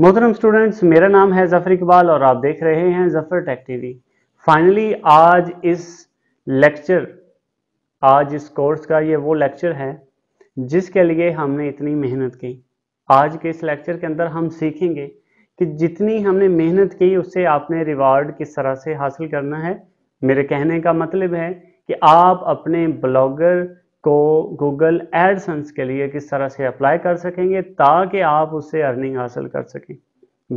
मोहतरम स्टूडेंट्स मेरा नाम है जफर इकबाल और आप देख रहे हैं जफर टेक टीवी फाइनली आज इस लेक्चर आज इस कोर्स का ये वो लेक्चर है जिसके लिए हमने इतनी मेहनत की आज के इस लेक्चर के अंदर हम सीखेंगे कि जितनी हमने मेहनत की उससे आपने रिवार्ड किस तरह से हासिल करना है मेरे कहने का मतलब है कि आप अपने ब्लॉगर को गूगल एडसन्स के लिए किस तरह से अप्लाई कर सकेंगे ताकि आप उससे अर्निंग हासिल कर सकें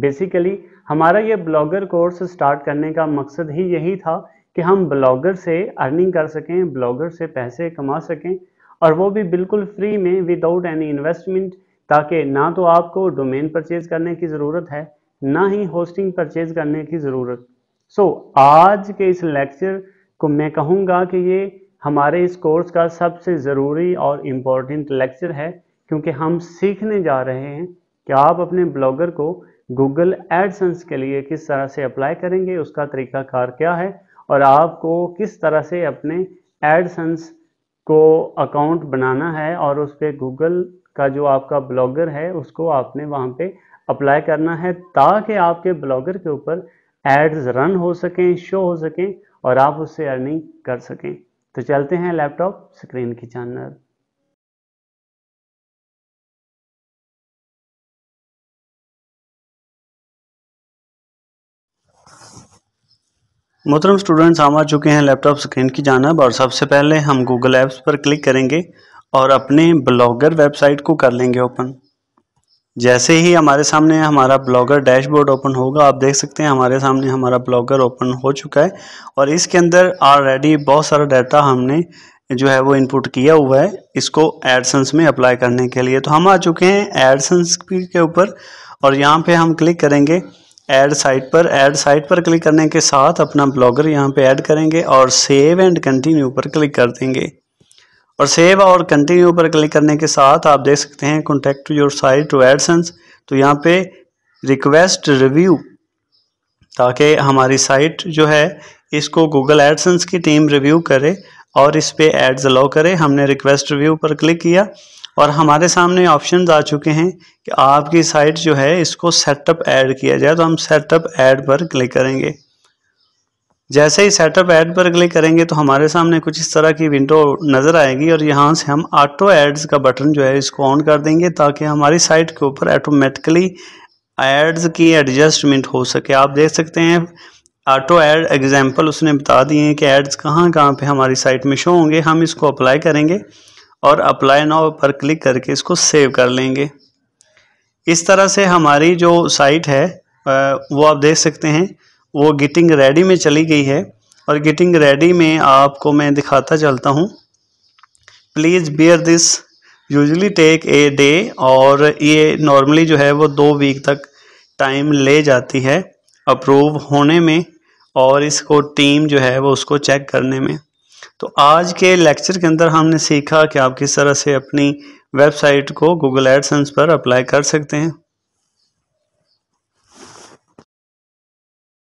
बेसिकली हमारा ये ब्लॉगर कोर्स स्टार्ट करने का मकसद ही यही था कि हम ब्लॉगर से अर्निंग कर सकें ब्लॉगर से पैसे कमा सकें और वो भी बिल्कुल फ्री में विदाउट एनी इन्वेस्टमेंट ताकि ना तो आपको डोमेन परचेज करने की ज़रूरत है ना ही होस्टिंग परचेज करने की ज़रूरत सो so, आज के इस लेक्चर को मैं कहूँगा कि ये हमारे इस कोर्स का सबसे ज़रूरी और इम्पॉर्टेंट लेक्चर है क्योंकि हम सीखने जा रहे हैं कि आप अपने ब्लॉगर को गूगल एडसन्स के लिए किस तरह से अप्लाई करेंगे उसका तरीकाकार क्या है और आपको किस तरह से अपने एडसन्स को अकाउंट बनाना है और उस पर गूगल का जो आपका ब्लॉगर है उसको आपने वहाँ पे अप्लाई करना है ताकि आपके ब्लॉगर के ऊपर एड्स रन हो सकें शो हो सकें और आप उससे अर्निंग कर सकें तो चलते हैं लैपटॉप स्क्रीन की चैनल मोहतरम स्टूडेंट्स हम आ चुके हैं लैपटॉप स्क्रीन की जानब और सबसे पहले हम गूगल ऐप्स पर क्लिक करेंगे और अपने ब्लॉगर वेबसाइट को कर लेंगे ओपन जैसे ही हमारे सामने हमारा ब्लॉगर डैशबोर्ड ओपन होगा आप देख सकते हैं हमारे सामने हमारा ब्लॉगर ओपन हो चुका है और इसके अंदर ऑलरेडी बहुत सारा डाटा हमने जो है वो इनपुट किया हुआ है इसको एडसन्स में अप्लाई करने के लिए तो हम आ चुके हैं एडसन्स के ऊपर और यहाँ पे हम क्लिक करेंगे ऐड साइट पर ऐड साइट पर क्लिक करने के साथ अपना ब्लॉगर यहाँ पे ऐड करेंगे और सेव एंड कंटिन्यू पर क्लिक कर देंगे और सेव और कंटिन्यू पर क्लिक करने के साथ आप देख सकते हैं contact your site to AdSense तो यहाँ पे रिक्वेस्ट रिव्यू ताकि हमारी साइट जो है इसको गूगल एडसेंस की टीम रिव्यू करे और इस पर एड्स अलाउ करे हमने रिक्वेस्ट रिव्यू पर क्लिक किया और हमारे सामने ऑप्शन आ चुके हैं कि आपकी साइट जो है इसको सेटअप ऐड किया जाए तो हम सेटअप ऐड पर क्लिक करेंगे जैसे ही सेटअप ऐड पर क्लिक करेंगे तो हमारे सामने कुछ इस तरह की विंडो नज़र आएगी और यहाँ से हम ऑटो एड्स का बटन जो है इसको ऑन कर देंगे ताकि हमारी साइट के ऊपर ऑटोमेटिकली एड्स की एडजस्टमेंट हो सके आप देख सकते हैं ऑटो एड एग्जाम्पल उसने बता दिए हैं कि एड्स कहाँ कहाँ पे हमारी साइट में शो होंगे हम इसको अप्लाई करेंगे और अप्लाई नाउ पर क्लिक करके इसको सेव कर लेंगे इस तरह से हमारी जो साइट है वो आप देख सकते हैं वो गिटिंग रेडी में चली गई है और गिटिंग रेडी में आपको मैं दिखाता चलता हूँ please bear this usually take a day और ये नॉर्मली जो है वो दो वीक तक टाइम ले जाती है अप्रूव होने में और इसको टीम जो है वो उसको चेक करने में तो आज के लेक्चर के अंदर हमने सीखा कि आप किस तरह से अपनी वेबसाइट को गूगल एडसन्स पर अप्लाई कर सकते हैं